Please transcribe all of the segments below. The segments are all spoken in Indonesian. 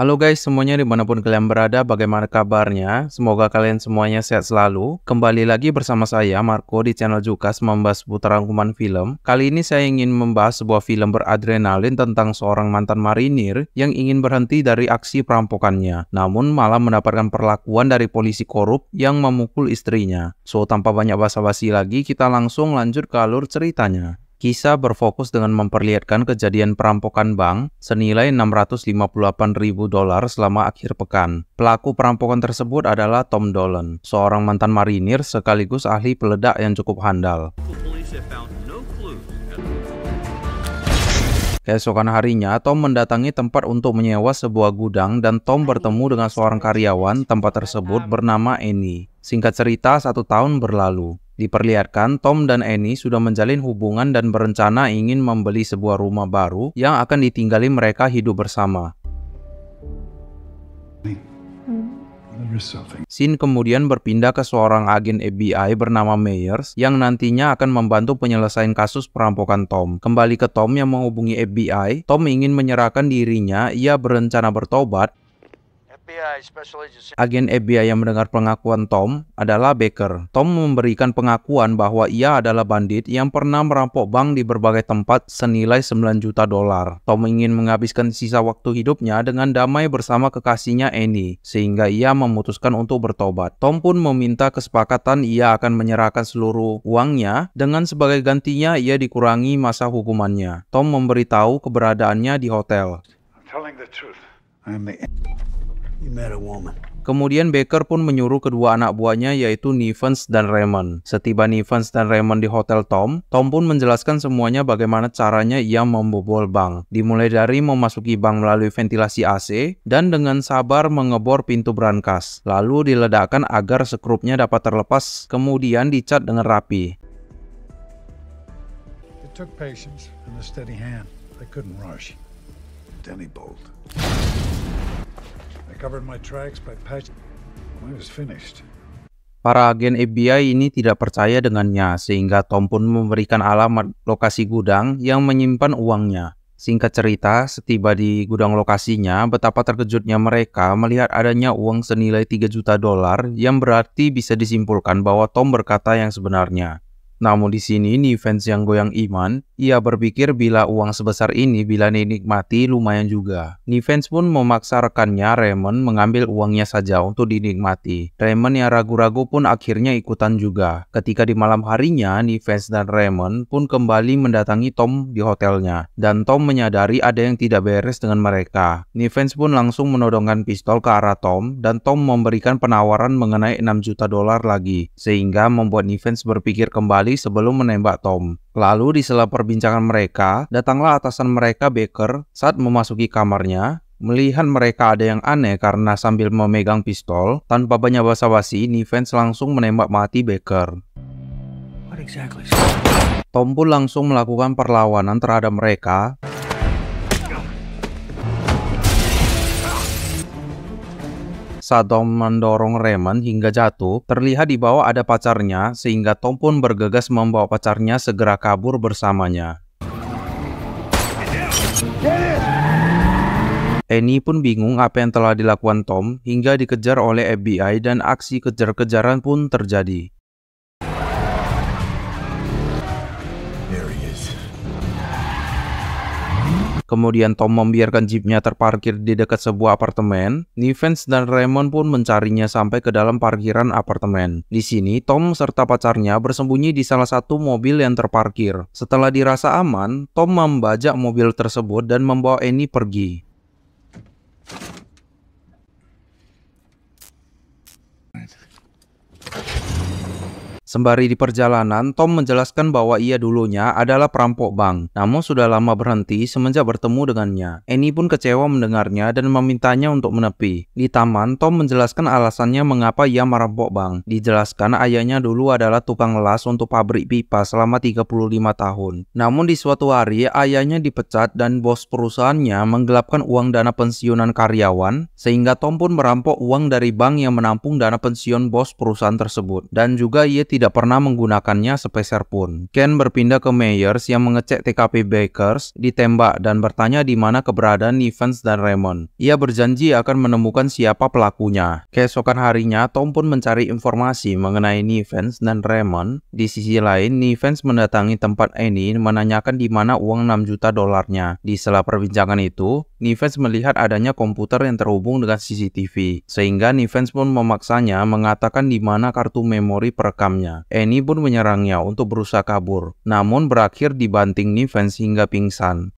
Halo guys semuanya dimanapun kalian berada bagaimana kabarnya Semoga kalian semuanya sehat selalu Kembali lagi bersama saya Marco di channel Jukas membahas seputar rangkuman film Kali ini saya ingin membahas sebuah film beradrenalin tentang seorang mantan marinir Yang ingin berhenti dari aksi perampokannya Namun malah mendapatkan perlakuan dari polisi korup yang memukul istrinya So tanpa banyak basa-basi lagi kita langsung lanjut ke alur ceritanya Kisah berfokus dengan memperlihatkan kejadian perampokan bank senilai 658 ribu dolar selama akhir pekan. Pelaku perampokan tersebut adalah Tom Dolan, seorang mantan marinir sekaligus ahli peledak yang cukup handal. Keesokan harinya, Tom mendatangi tempat untuk menyewa sebuah gudang dan Tom bertemu dengan seorang karyawan tempat tersebut bernama Annie. Singkat cerita, satu tahun berlalu. Diperlihatkan Tom dan Annie sudah menjalin hubungan dan berencana ingin membeli sebuah rumah baru yang akan ditinggali mereka hidup bersama. Hmm. Sin kemudian berpindah ke seorang agen FBI bernama Meyers yang nantinya akan membantu penyelesaian kasus perampokan Tom. Kembali ke Tom yang menghubungi FBI, Tom ingin menyerahkan dirinya, ia berencana bertobat, Agen FBI yang mendengar pengakuan Tom adalah Baker. Tom memberikan pengakuan bahwa ia adalah bandit yang pernah merampok bank di berbagai tempat senilai 9 juta dolar. Tom ingin menghabiskan sisa waktu hidupnya dengan damai bersama kekasihnya Annie, sehingga ia memutuskan untuk bertobat. Tom pun meminta kesepakatan ia akan menyerahkan seluruh uangnya dengan sebagai gantinya ia dikurangi masa hukumannya. Tom memberitahu keberadaannya di hotel. I'm telling the truth. I'm the... Kemudian Baker pun menyuruh kedua anak buahnya yaitu Nivens dan Raymond. Setiba Nivens dan Raymond di Hotel Tom, Tom pun menjelaskan semuanya bagaimana caranya ia membobol bank. Dimulai dari memasuki bank melalui ventilasi AC dan dengan sabar mengebor pintu brankas. Lalu diledakkan agar sekrupnya dapat terlepas, kemudian dicat dengan rapi. It took patience and a steady hand. couldn't rush. Para agen FBI ini tidak percaya dengannya, sehingga Tom pun memberikan alamat lokasi gudang yang menyimpan uangnya. Singkat cerita, setiba di gudang lokasinya, betapa terkejutnya mereka melihat adanya uang senilai 3 juta dolar yang berarti bisa disimpulkan bahwa Tom berkata yang sebenarnya. Namun di sini nih fans yang goyang iman, ia berpikir bila uang sebesar ini bila dinikmati lumayan juga. Nih fans pun memaksa rekannya Raymond mengambil uangnya saja untuk dinikmati. Raymond yang ragu-ragu pun akhirnya ikutan juga. Ketika di malam harinya, nih fans dan Raymond pun kembali mendatangi Tom di hotelnya. Dan Tom menyadari ada yang tidak beres dengan mereka. Nih fans pun langsung menodongkan pistol ke arah Tom dan Tom memberikan penawaran mengenai 6 juta dolar lagi. Sehingga membuat Nivens berpikir kembali hari sebelum menembak Tom. Lalu di sela perbincangan mereka, datanglah atasan mereka Baker saat memasuki kamarnya Melihat mereka ada yang aneh karena sambil memegang pistol, tanpa banyak basa-basi, Nivens langsung menembak mati Baker. Tom pun langsung melakukan perlawanan terhadap mereka Sadom mendorong Raymond hingga jatuh, terlihat di bawah ada pacarnya sehingga Tom pun bergegas membawa pacarnya segera kabur bersamanya. Eni pun bingung apa yang telah dilakukan Tom hingga dikejar oleh FBI dan aksi kejar-kejaran pun terjadi. Kemudian Tom membiarkan jeepnya terparkir di dekat sebuah apartemen. Nivens dan Raymond pun mencarinya sampai ke dalam parkiran apartemen. Di sini, Tom serta pacarnya bersembunyi di salah satu mobil yang terparkir. Setelah dirasa aman, Tom membajak mobil tersebut dan membawa Annie pergi. Sembari di perjalanan, Tom menjelaskan bahwa ia dulunya adalah perampok bank, namun sudah lama berhenti semenjak bertemu dengannya. Annie pun kecewa mendengarnya dan memintanya untuk menepi. Di taman, Tom menjelaskan alasannya mengapa ia merampok bank. Dijelaskan ayahnya dulu adalah tukang las untuk pabrik pipa selama 35 tahun. Namun di suatu hari, ayahnya dipecat dan bos perusahaannya menggelapkan uang dana pensiunan karyawan, sehingga Tom pun merampok uang dari bank yang menampung dana pensiun bos perusahaan tersebut. Dan juga ia tidak tidak pernah menggunakannya sepeser pun. Ken berpindah ke Meyers yang mengecek TKP Bakers, ditembak dan bertanya di mana keberadaan Evans dan Raymond. Ia berjanji akan menemukan siapa pelakunya. Keesokan harinya, Tom pun mencari informasi mengenai Nivens dan Raymond. Di sisi lain, Nivens mendatangi tempat Annie menanyakan di mana uang 6 juta dolarnya. Di sela perbincangan itu, Nivens melihat adanya komputer yang terhubung dengan CCTV, sehingga Nivens pun memaksanya mengatakan di mana kartu memori perekamnya keduanya. Annie pun menyerangnya untuk berusaha kabur, namun berakhir dibanting Niven sehingga pingsan.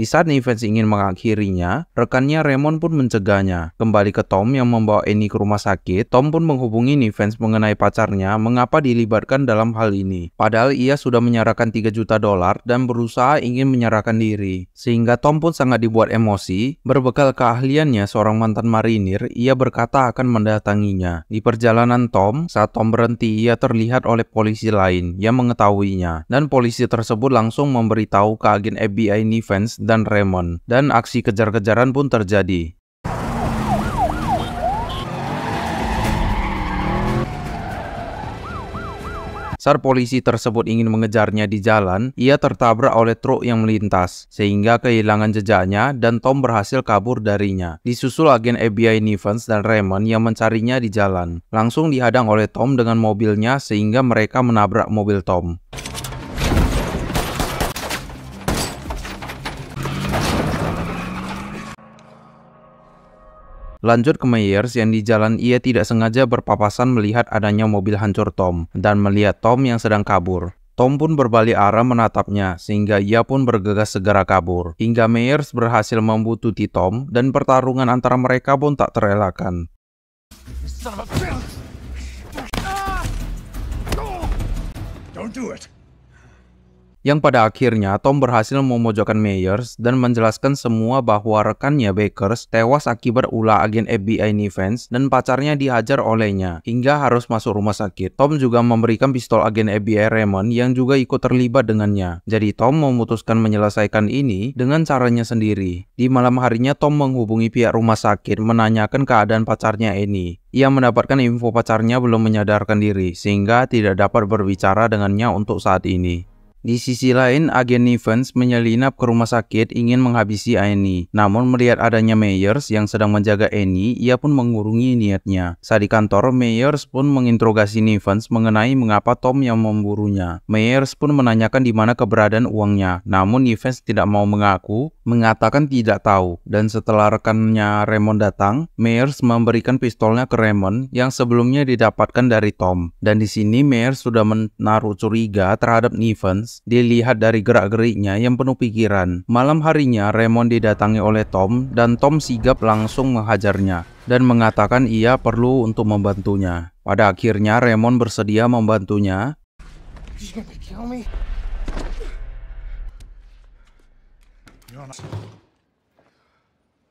Di saat Nivens ingin mengakhirinya, rekannya Raymond pun mencegahnya. Kembali ke Tom yang membawa Annie ke rumah sakit, Tom pun menghubungi Nivens mengenai pacarnya mengapa dilibatkan dalam hal ini. Padahal ia sudah menyerahkan 3 juta dolar dan berusaha ingin menyerahkan diri. Sehingga Tom pun sangat dibuat emosi, berbekal keahliannya seorang mantan marinir, ia berkata akan mendatanginya. Di perjalanan Tom, saat Tom berhenti ia terlihat oleh polisi lain yang mengetahuinya. Dan polisi tersebut langsung memberitahu ke agen FBI Nivens dan Raymond, dan aksi kejar-kejaran pun terjadi. Saat polisi tersebut ingin mengejarnya di jalan, ia tertabrak oleh truk yang melintas, sehingga kehilangan jejaknya dan Tom berhasil kabur darinya. Disusul agen FBI Nivens dan Raymond yang mencarinya di jalan. Langsung dihadang oleh Tom dengan mobilnya sehingga mereka menabrak mobil Tom. Lanjut ke Myers yang di jalan ia tidak sengaja berpapasan melihat adanya mobil hancur Tom dan melihat Tom yang sedang kabur. Tom pun berbalik arah menatapnya, sehingga ia pun bergegas segera kabur. Hingga Myers berhasil membututi Tom, dan pertarungan antara mereka pun tak terelakkan. Ah! Don't do it yang pada akhirnya Tom berhasil memojokkan Meyers dan menjelaskan semua bahwa rekannya Bakers tewas akibat ulah agen FBI Nivens dan pacarnya dihajar olehnya hingga harus masuk rumah sakit. Tom juga memberikan pistol agen FBI Raymond yang juga ikut terlibat dengannya. Jadi Tom memutuskan menyelesaikan ini dengan caranya sendiri. Di malam harinya Tom menghubungi pihak rumah sakit menanyakan keadaan pacarnya ini, Ia mendapatkan info pacarnya belum menyadarkan diri sehingga tidak dapat berbicara dengannya untuk saat ini. Di sisi lain, agen Nivens menyelinap ke rumah sakit ingin menghabisi Annie. Namun melihat adanya Meyers yang sedang menjaga Annie, ia pun mengurungi niatnya. Saat di kantor, Meyers pun menginterogasi Nivens mengenai mengapa Tom yang memburunya. Meyers pun menanyakan di mana keberadaan uangnya. Namun Nivens tidak mau mengaku, mengatakan tidak tahu. Dan setelah rekannya Raymond datang, Meyers memberikan pistolnya ke Raymond yang sebelumnya didapatkan dari Tom. Dan di sini Meyers sudah menaruh curiga terhadap Nivens Hans. Dilihat dari gerak-geriknya yang penuh pikiran. Malam harinya Raymond didatangi oleh Tom dan Tom sigap langsung menghajarnya dan mengatakan ia perlu untuk membantunya. Pada akhirnya Raymond bersedia membantunya. You're not...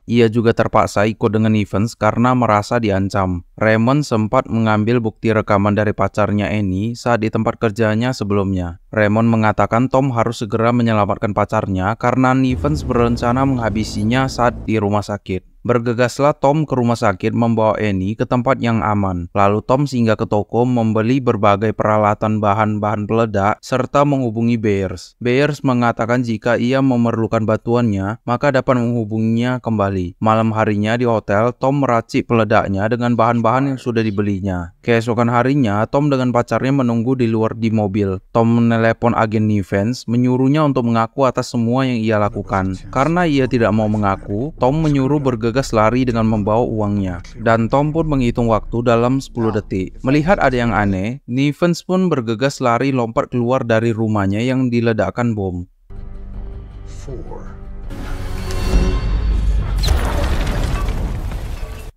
Ia juga terpaksa ikut dengan Evans karena merasa diancam. Raymond sempat mengambil bukti rekaman dari pacarnya Annie saat di tempat kerjanya sebelumnya. Raymond mengatakan Tom harus segera menyelamatkan pacarnya karena Evans berencana menghabisinya saat di rumah sakit. Bergegaslah Tom ke rumah sakit membawa Annie ke tempat yang aman. Lalu Tom singgah ke toko membeli berbagai peralatan bahan-bahan peledak serta menghubungi Bears. Bears mengatakan jika ia memerlukan bantuannya, maka dapat menghubunginya kembali. Malam harinya di hotel, Tom meracik peledaknya dengan bahan-bahan yang sudah dibelinya. Keesokan harinya, Tom dengan pacarnya menunggu di luar di mobil. Tom menelepon agen Nivens, menyuruhnya untuk mengaku atas semua yang ia lakukan. Karena ia tidak mau mengaku, Tom menyuruh bergegas bergegas lari dengan membawa uangnya. Dan Tom pun menghitung waktu dalam 10 detik. Melihat ada yang aneh, Nivens pun bergegas lari lompat keluar dari rumahnya yang diledakkan bom.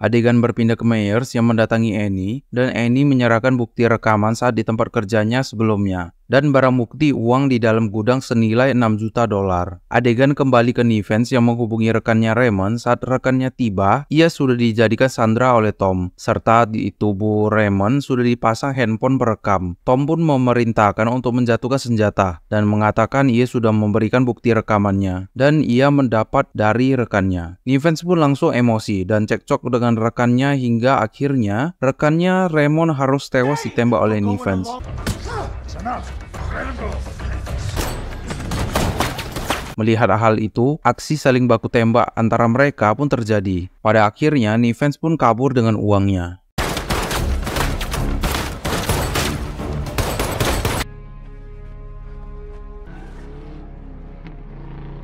Adegan berpindah ke Meyers yang mendatangi Annie, dan Annie menyerahkan bukti rekaman saat di tempat kerjanya sebelumnya dan barang bukti uang di dalam gudang senilai 6 juta dolar. Adegan kembali ke Nivens yang menghubungi rekannya Raymond saat rekannya tiba, ia sudah dijadikan sandra oleh Tom, serta di tubuh Raymond sudah dipasang handphone perekam. Tom pun memerintahkan untuk menjatuhkan senjata dan mengatakan ia sudah memberikan bukti rekamannya dan ia mendapat dari rekannya. Nivens pun langsung emosi dan cekcok dengan rekannya hingga akhirnya rekannya Raymond harus tewas ditembak oleh Nivens. Melihat hal itu, aksi saling baku tembak antara mereka pun terjadi. Pada akhirnya, Nivens pun kabur dengan uangnya.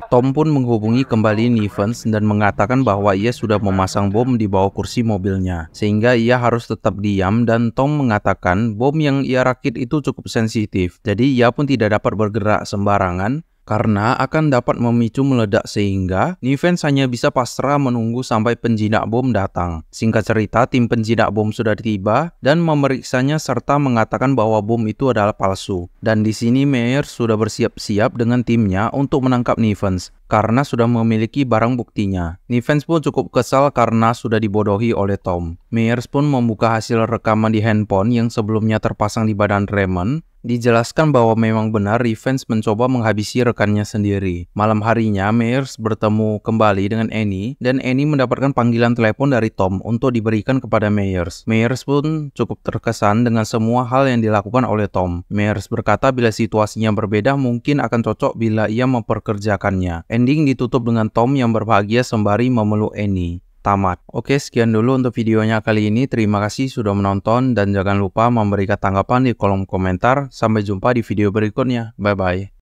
Tom pun menghubungi kembali Nivens dan mengatakan bahwa ia sudah memasang bom di bawah kursi mobilnya, sehingga ia harus tetap diam dan Tom mengatakan bom yang ia rakit itu cukup sensitif, jadi ia pun tidak dapat bergerak sembarangan karena akan dapat memicu meledak sehingga Nivens hanya bisa pasrah menunggu sampai penjinak bom datang. Singkat cerita, tim penjinak bom sudah tiba dan memeriksanya serta mengatakan bahwa bom itu adalah palsu. Dan di sini Meyer sudah bersiap-siap dengan timnya untuk menangkap Nivens karena sudah memiliki barang buktinya. Nivens pun cukup kesal karena sudah dibodohi oleh Tom. Meyers pun membuka hasil rekaman di handphone yang sebelumnya terpasang di badan Raymond Dijelaskan bahwa memang benar Revenge mencoba menghabisi rekannya sendiri. Malam harinya, Myers bertemu kembali dengan Annie dan Annie mendapatkan panggilan telepon dari Tom untuk diberikan kepada Myers. Myers pun cukup terkesan dengan semua hal yang dilakukan oleh Tom. Myers berkata bila situasinya berbeda mungkin akan cocok bila ia memperkerjakannya. Ending ditutup dengan Tom yang berbahagia sembari memeluk Annie tamat. Oke, sekian dulu untuk videonya kali ini. Terima kasih sudah menonton dan jangan lupa memberikan tanggapan di kolom komentar. Sampai jumpa di video berikutnya. Bye-bye.